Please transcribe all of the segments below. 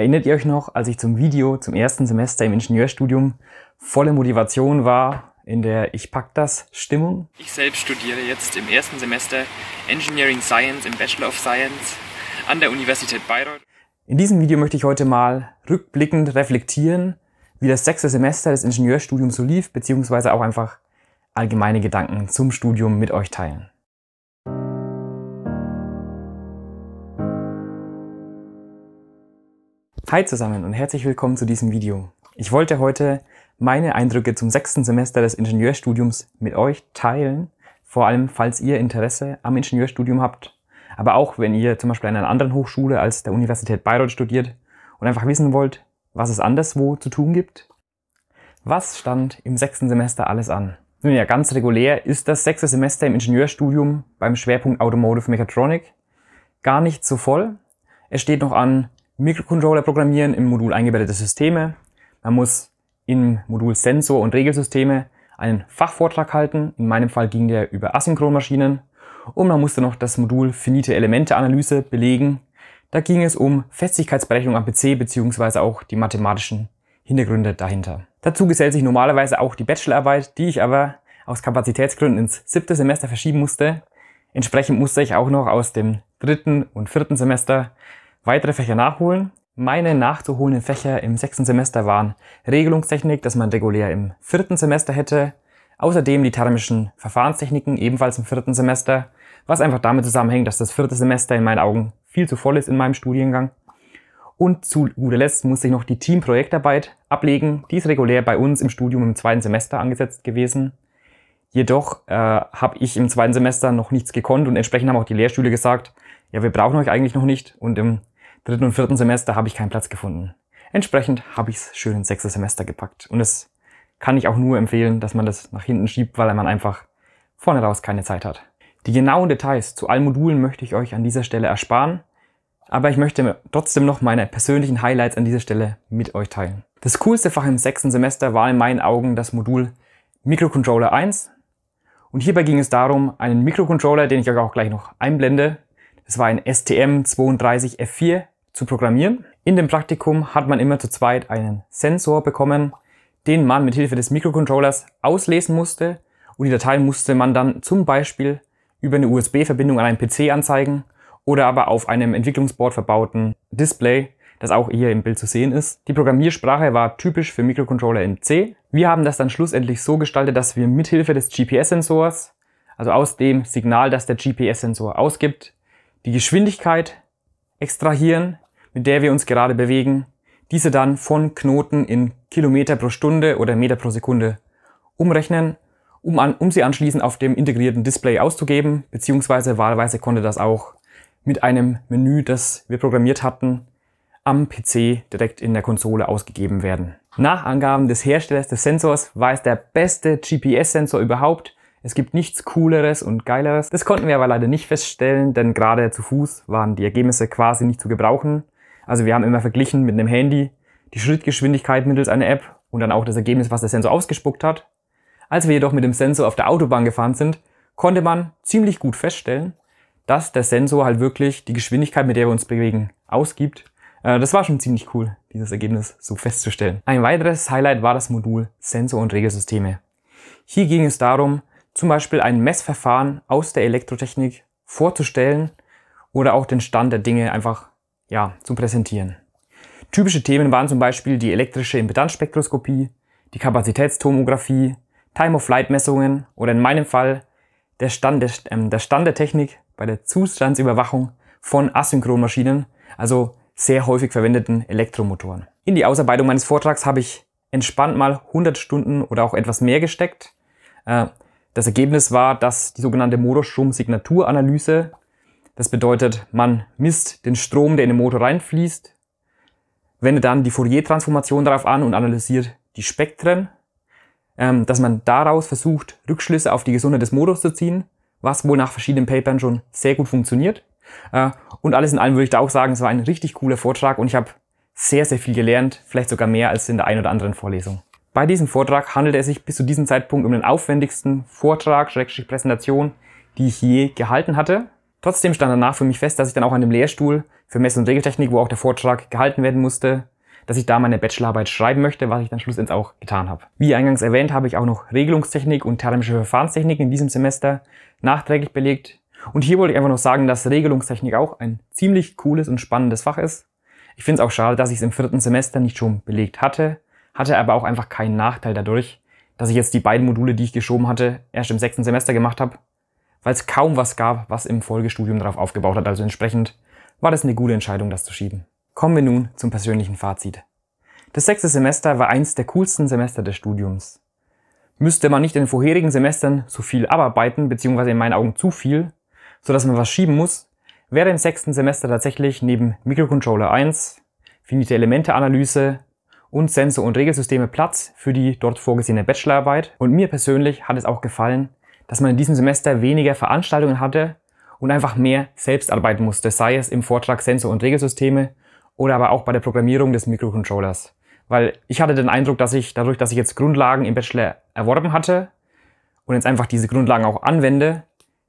Erinnert ihr euch noch, als ich zum Video zum ersten Semester im Ingenieurstudium volle Motivation war, in der Ich pack das Stimmung? Ich selbst studiere jetzt im ersten Semester Engineering Science im Bachelor of Science an der Universität Bayreuth. In diesem Video möchte ich heute mal rückblickend reflektieren, wie das sechste Semester des Ingenieurstudiums so lief, beziehungsweise auch einfach allgemeine Gedanken zum Studium mit euch teilen. Hi zusammen und herzlich willkommen zu diesem Video. Ich wollte heute meine Eindrücke zum sechsten Semester des Ingenieurstudiums mit euch teilen, vor allem falls ihr Interesse am Ingenieurstudium habt, aber auch wenn ihr zum Beispiel an einer anderen Hochschule als der Universität Bayreuth studiert und einfach wissen wollt, was es anderswo zu tun gibt. Was stand im sechsten Semester alles an? Nun ja, ganz regulär ist das sechste Semester im Ingenieurstudium beim Schwerpunkt Automotive Mechatronic gar nicht so voll. Es steht noch an Mikrocontroller programmieren im Modul eingebettete Systeme. Man muss im Modul Sensor- und Regelsysteme einen Fachvortrag halten. In meinem Fall ging der über Asynchronmaschinen. Und man musste noch das Modul Finite Elemente Analyse belegen. Da ging es um Festigkeitsberechnung am PC beziehungsweise auch die mathematischen Hintergründe dahinter. Dazu gesellt sich normalerweise auch die Bachelorarbeit, die ich aber aus Kapazitätsgründen ins siebte Semester verschieben musste. Entsprechend musste ich auch noch aus dem dritten und vierten Semester weitere Fächer nachholen. Meine nachzuholenden Fächer im sechsten Semester waren Regelungstechnik, das man regulär im vierten Semester hätte, außerdem die thermischen Verfahrenstechniken ebenfalls im vierten Semester, was einfach damit zusammenhängt, dass das vierte Semester in meinen Augen viel zu voll ist in meinem Studiengang. Und zu guter Letzt musste ich noch die Teamprojektarbeit ablegen. Die ist regulär bei uns im Studium im zweiten Semester angesetzt gewesen. Jedoch äh, habe ich im zweiten Semester noch nichts gekonnt und entsprechend haben auch die Lehrstühle gesagt, ja, wir brauchen euch eigentlich noch nicht. Und im dritten und vierten Semester habe ich keinen Platz gefunden. Entsprechend habe ich es schön ins sechste Semester gepackt. Und es kann ich auch nur empfehlen, dass man das nach hinten schiebt, weil man einfach vorne raus keine Zeit hat. Die genauen Details zu allen Modulen möchte ich euch an dieser Stelle ersparen, aber ich möchte trotzdem noch meine persönlichen Highlights an dieser Stelle mit euch teilen. Das coolste Fach im sechsten Semester war in meinen Augen das Modul Microcontroller 1 und hierbei ging es darum, einen Mikrocontroller, den ich euch auch gleich noch einblende, das war ein STM32F4 zu programmieren. In dem Praktikum hat man immer zu zweit einen Sensor bekommen, den man mit Hilfe des Mikrocontrollers auslesen musste und die Dateien musste man dann zum Beispiel über eine USB-Verbindung an einen PC anzeigen oder aber auf einem Entwicklungsboard verbauten Display, das auch hier im Bild zu sehen ist. Die Programmiersprache war typisch für Mikrocontroller in C. Wir haben das dann schlussendlich so gestaltet, dass wir mithilfe des GPS-Sensors, also aus dem Signal, das der GPS-Sensor ausgibt, die Geschwindigkeit extrahieren, mit der wir uns gerade bewegen, diese dann von Knoten in Kilometer pro Stunde oder Meter pro Sekunde umrechnen, um, an, um sie anschließend auf dem integrierten Display auszugeben, beziehungsweise wahlweise konnte das auch mit einem Menü, das wir programmiert hatten, am PC direkt in der Konsole ausgegeben werden. Nach Angaben des Herstellers des Sensors war es der beste GPS-Sensor überhaupt, es gibt nichts Cooleres und Geileres. Das konnten wir aber leider nicht feststellen, denn gerade zu Fuß waren die Ergebnisse quasi nicht zu gebrauchen. Also wir haben immer verglichen mit einem Handy die Schrittgeschwindigkeit mittels einer App und dann auch das Ergebnis, was der Sensor ausgespuckt hat. Als wir jedoch mit dem Sensor auf der Autobahn gefahren sind, konnte man ziemlich gut feststellen, dass der Sensor halt wirklich die Geschwindigkeit, mit der wir uns bewegen, ausgibt. Äh, das war schon ziemlich cool, dieses Ergebnis so festzustellen. Ein weiteres Highlight war das Modul Sensor und Regelsysteme. Hier ging es darum, zum Beispiel ein Messverfahren aus der Elektrotechnik vorzustellen oder auch den Stand der Dinge einfach ja, zu präsentieren. Typische Themen waren zum Beispiel die elektrische Impedanzspektroskopie, die Kapazitätstomographie, Time-of-Flight-Messungen oder in meinem Fall der Stand, der, ähm, der Stand der Technik bei der Zustandsüberwachung von Asynchronmaschinen, also sehr häufig verwendeten Elektromotoren. In die Ausarbeitung meines Vortrags habe ich entspannt mal 100 Stunden oder auch etwas mehr gesteckt. Äh, das Ergebnis war, dass die sogenannte Motorstromsignaturanalyse, das bedeutet, man misst den Strom, der in den Motor reinfließt, wendet dann die Fourier-Transformation darauf an und analysiert die Spektren, ähm, dass man daraus versucht, Rückschlüsse auf die Gesundheit des Motors zu ziehen, was wohl nach verschiedenen Papern schon sehr gut funktioniert. Äh, und alles in allem würde ich da auch sagen, es war ein richtig cooler Vortrag und ich habe sehr, sehr viel gelernt, vielleicht sogar mehr als in der einen oder anderen Vorlesung. Bei diesem Vortrag handelte es sich bis zu diesem Zeitpunkt um den aufwendigsten Vortrag, Schrägstrich Präsentation, die ich je gehalten hatte. Trotzdem stand danach für mich fest, dass ich dann auch an dem Lehrstuhl für Mess- und Regeltechnik, wo auch der Vortrag gehalten werden musste, dass ich da meine Bachelorarbeit schreiben möchte, was ich dann schlussendlich auch getan habe. Wie eingangs erwähnt, habe ich auch noch Regelungstechnik und thermische Verfahrenstechnik in diesem Semester nachträglich belegt. Und hier wollte ich einfach noch sagen, dass Regelungstechnik auch ein ziemlich cooles und spannendes Fach ist. Ich finde es auch schade, dass ich es im vierten Semester nicht schon belegt hatte, hatte aber auch einfach keinen Nachteil dadurch, dass ich jetzt die beiden Module, die ich geschoben hatte, erst im sechsten Semester gemacht habe, weil es kaum was gab, was im Folgestudium darauf aufgebaut hat. Also entsprechend war das eine gute Entscheidung, das zu schieben. Kommen wir nun zum persönlichen Fazit. Das sechste Semester war eins der coolsten Semester des Studiums. Müsste man nicht in den vorherigen Semestern so viel abarbeiten, beziehungsweise in meinen Augen zu viel, sodass man was schieben muss, wäre im sechsten Semester tatsächlich neben Microcontroller 1, finite Elemente Analyse, und Sensor- und Regelsysteme Platz für die dort vorgesehene Bachelorarbeit. Und mir persönlich hat es auch gefallen, dass man in diesem Semester weniger Veranstaltungen hatte und einfach mehr selbst arbeiten musste, sei es im Vortrag Sensor- und Regelsysteme oder aber auch bei der Programmierung des Mikrocontrollers. Weil ich hatte den Eindruck, dass ich dadurch, dass ich jetzt Grundlagen im Bachelor erworben hatte und jetzt einfach diese Grundlagen auch anwende,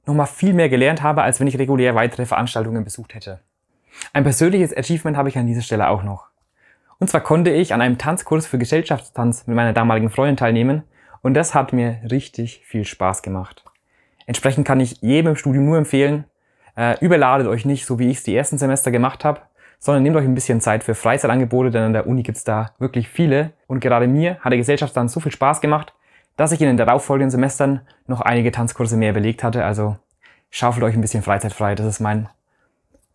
nochmal viel mehr gelernt habe, als wenn ich regulär weitere Veranstaltungen besucht hätte. Ein persönliches Achievement habe ich an dieser Stelle auch noch. Und zwar konnte ich an einem Tanzkurs für Gesellschaftstanz mit meiner damaligen Freundin teilnehmen und das hat mir richtig viel Spaß gemacht. Entsprechend kann ich jedem im Studium nur empfehlen, äh, überladet euch nicht, so wie ich es die ersten Semester gemacht habe, sondern nehmt euch ein bisschen Zeit für Freizeitangebote, denn an der Uni gibt es da wirklich viele. Und gerade mir hat der Gesellschaftstanz so viel Spaß gemacht, dass ich in den darauffolgenden Semestern noch einige Tanzkurse mehr belegt hatte. Also schaufelt euch ein bisschen Freizeit frei, das ist mein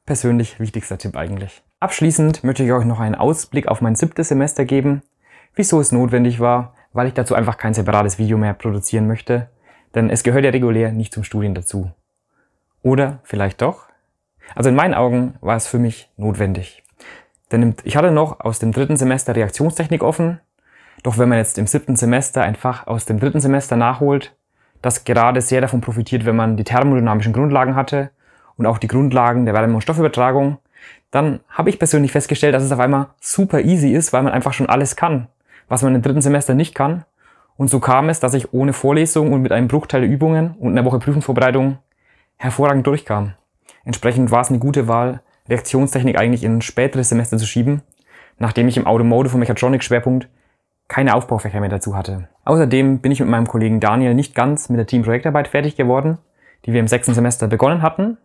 persönlich wichtigster Tipp eigentlich. Abschließend möchte ich euch noch einen Ausblick auf mein siebtes Semester geben, wieso es notwendig war, weil ich dazu einfach kein separates Video mehr produzieren möchte, denn es gehört ja regulär nicht zum Studien dazu. Oder vielleicht doch? Also in meinen Augen war es für mich notwendig. Denn ich hatte noch aus dem dritten Semester Reaktionstechnik offen, doch wenn man jetzt im siebten Semester ein Fach aus dem dritten Semester nachholt, das gerade sehr davon profitiert, wenn man die thermodynamischen Grundlagen hatte und auch die Grundlagen der Wärme- und Stoffübertragung, dann habe ich persönlich festgestellt, dass es auf einmal super easy ist, weil man einfach schon alles kann, was man im dritten Semester nicht kann. Und so kam es, dass ich ohne Vorlesung und mit einem Bruchteil der Übungen und einer Woche Prüfungsvorbereitung hervorragend durchkam. Entsprechend war es eine gute Wahl, Reaktionstechnik eigentlich in ein späteres Semester zu schieben, nachdem ich im Automotive- und Mechatronics-Schwerpunkt keine Aufbaufächer mehr dazu hatte. Außerdem bin ich mit meinem Kollegen Daniel nicht ganz mit der Teamprojektarbeit fertig geworden, die wir im sechsten Semester begonnen hatten,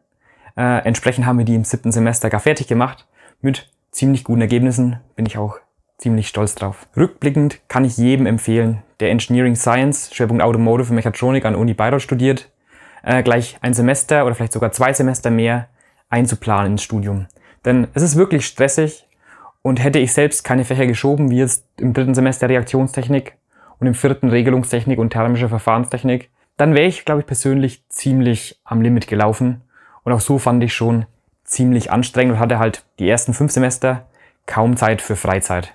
äh, entsprechend haben wir die im siebten Semester gar fertig gemacht. Mit ziemlich guten Ergebnissen bin ich auch ziemlich stolz drauf. Rückblickend kann ich jedem empfehlen, der Engineering Science, Schwerpunkt Automotive und Mechatronik an Uni Bayreuth studiert, äh, gleich ein Semester oder vielleicht sogar zwei Semester mehr einzuplanen ins Studium. Denn es ist wirklich stressig und hätte ich selbst keine Fächer geschoben, wie jetzt im dritten Semester Reaktionstechnik und im vierten Regelungstechnik und thermische Verfahrenstechnik, dann wäre ich, glaube ich, persönlich ziemlich am Limit gelaufen und auch so fand ich schon ziemlich anstrengend und hatte halt die ersten fünf Semester kaum Zeit für Freizeit.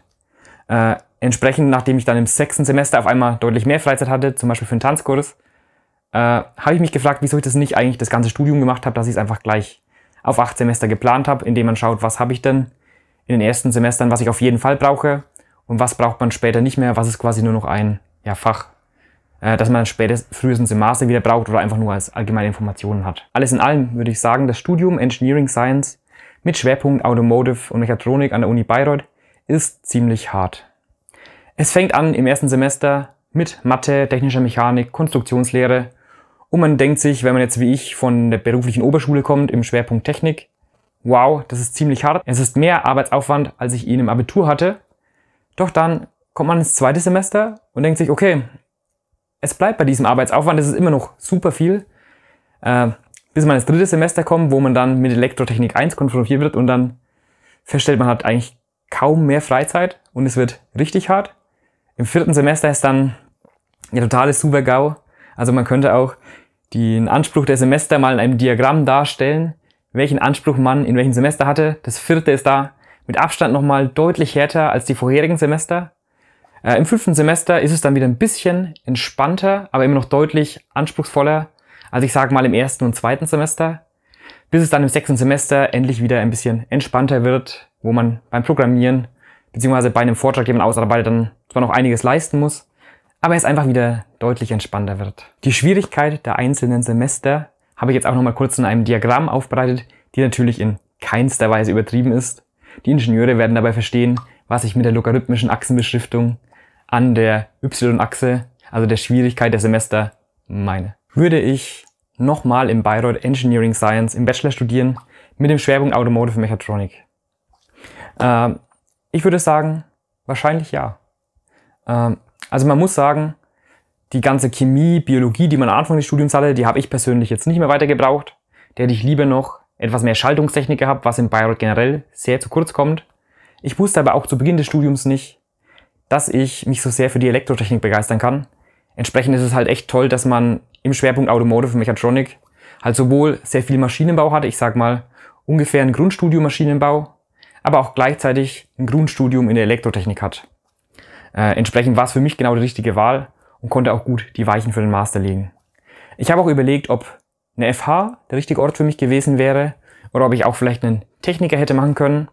Äh, entsprechend, nachdem ich dann im sechsten Semester auf einmal deutlich mehr Freizeit hatte, zum Beispiel für einen Tanzkurs, äh, habe ich mich gefragt, wieso ich das nicht eigentlich das ganze Studium gemacht habe, dass ich es einfach gleich auf acht Semester geplant habe, indem man schaut, was habe ich denn in den ersten Semestern, was ich auf jeden Fall brauche und was braucht man später nicht mehr, was ist quasi nur noch ein ja, Fach. Äh, dass man spätestens frühestens im Master wieder braucht oder einfach nur als allgemeine Informationen hat. Alles in allem würde ich sagen, das Studium Engineering Science mit Schwerpunkt Automotive und Mechatronik an der Uni Bayreuth ist ziemlich hart. Es fängt an im ersten Semester mit Mathe, technischer Mechanik, Konstruktionslehre und man denkt sich, wenn man jetzt wie ich von der beruflichen Oberschule kommt im Schwerpunkt Technik, wow, das ist ziemlich hart. Es ist mehr Arbeitsaufwand, als ich ihn im Abitur hatte. Doch dann kommt man ins zweite Semester und denkt sich, okay, es bleibt bei diesem Arbeitsaufwand, es ist immer noch super viel, äh, bis man ins dritte Semester kommt, wo man dann mit Elektrotechnik 1 konfrontiert wird und dann feststellt, man hat eigentlich kaum mehr Freizeit und es wird richtig hart. Im vierten Semester ist dann ja totales Super-GAU. Also man könnte auch den Anspruch der Semester mal in einem Diagramm darstellen, welchen Anspruch man in welchem Semester hatte. Das vierte ist da mit Abstand nochmal deutlich härter als die vorherigen Semester. Äh, Im fünften Semester ist es dann wieder ein bisschen entspannter, aber immer noch deutlich anspruchsvoller, als ich sage mal im ersten und zweiten Semester, bis es dann im sechsten Semester endlich wieder ein bisschen entspannter wird, wo man beim Programmieren beziehungsweise bei einem Vortrag, den man ausarbeitet, dann zwar noch einiges leisten muss, aber es einfach wieder deutlich entspannter wird. Die Schwierigkeit der einzelnen Semester habe ich jetzt auch nochmal kurz in einem Diagramm aufbereitet, die natürlich in keinster Weise übertrieben ist. Die Ingenieure werden dabei verstehen, was ich mit der logarithmischen Achsenbeschriftung an der Y-Achse, also der Schwierigkeit der Semester, meine. Würde ich nochmal im Bayreuth Engineering Science im Bachelor studieren, mit dem Schwerpunkt Automotive Mechatronic? Ähm, ich würde sagen, wahrscheinlich ja. Ähm, also man muss sagen, die ganze Chemie, Biologie, die man am Anfang des Studiums hatte, die habe ich persönlich jetzt nicht mehr weitergebraucht. Der hätte ich lieber noch etwas mehr Schaltungstechnik gehabt, was in Bayreuth generell sehr zu kurz kommt. Ich wusste aber auch zu Beginn des Studiums nicht, dass ich mich so sehr für die Elektrotechnik begeistern kann. Entsprechend ist es halt echt toll, dass man im Schwerpunkt Automotive und Mechatronic halt sowohl sehr viel Maschinenbau hat, ich sag mal ungefähr ein Grundstudium Maschinenbau, aber auch gleichzeitig ein Grundstudium in der Elektrotechnik hat. Äh, entsprechend war es für mich genau die richtige Wahl und konnte auch gut die Weichen für den Master legen. Ich habe auch überlegt, ob eine FH der richtige Ort für mich gewesen wäre oder ob ich auch vielleicht einen Techniker hätte machen können.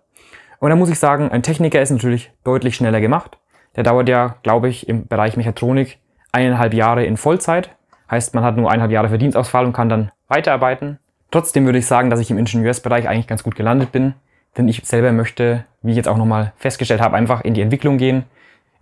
Und da muss ich sagen, ein Techniker ist natürlich deutlich schneller gemacht der dauert ja, glaube ich, im Bereich Mechatronik eineinhalb Jahre in Vollzeit. Heißt, man hat nur eineinhalb Jahre Verdienstausfall und kann dann weiterarbeiten. Trotzdem würde ich sagen, dass ich im Ingenieursbereich eigentlich ganz gut gelandet bin, denn ich selber möchte, wie ich jetzt auch nochmal festgestellt habe, einfach in die Entwicklung gehen,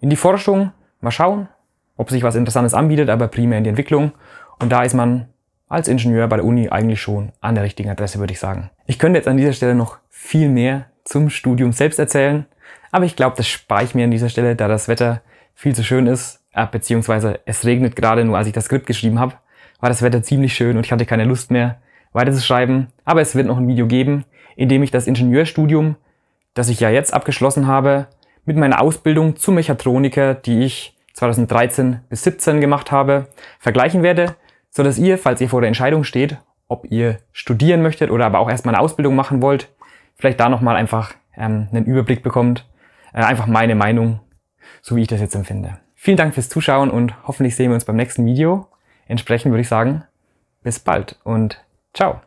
in die Forschung, mal schauen, ob sich was Interessantes anbietet, aber primär in die Entwicklung. Und da ist man als Ingenieur bei der Uni eigentlich schon an der richtigen Adresse, würde ich sagen. Ich könnte jetzt an dieser Stelle noch viel mehr zum Studium selbst erzählen. Aber ich glaube, das spare ich mir an dieser Stelle, da das Wetter viel zu schön ist, äh, beziehungsweise es regnet gerade nur, als ich das Skript geschrieben habe, war das Wetter ziemlich schön und ich hatte keine Lust mehr, weiter zu schreiben. Aber es wird noch ein Video geben, in dem ich das Ingenieurstudium, das ich ja jetzt abgeschlossen habe, mit meiner Ausbildung zum Mechatroniker, die ich 2013 bis 17 gemacht habe, vergleichen werde, so dass ihr, falls ihr vor der Entscheidung steht, ob ihr studieren möchtet oder aber auch erstmal eine Ausbildung machen wollt, vielleicht da nochmal einfach ähm, einen Überblick bekommt, äh, einfach meine Meinung, so wie ich das jetzt empfinde. Vielen Dank fürs Zuschauen und hoffentlich sehen wir uns beim nächsten Video. Entsprechend würde ich sagen, bis bald und ciao.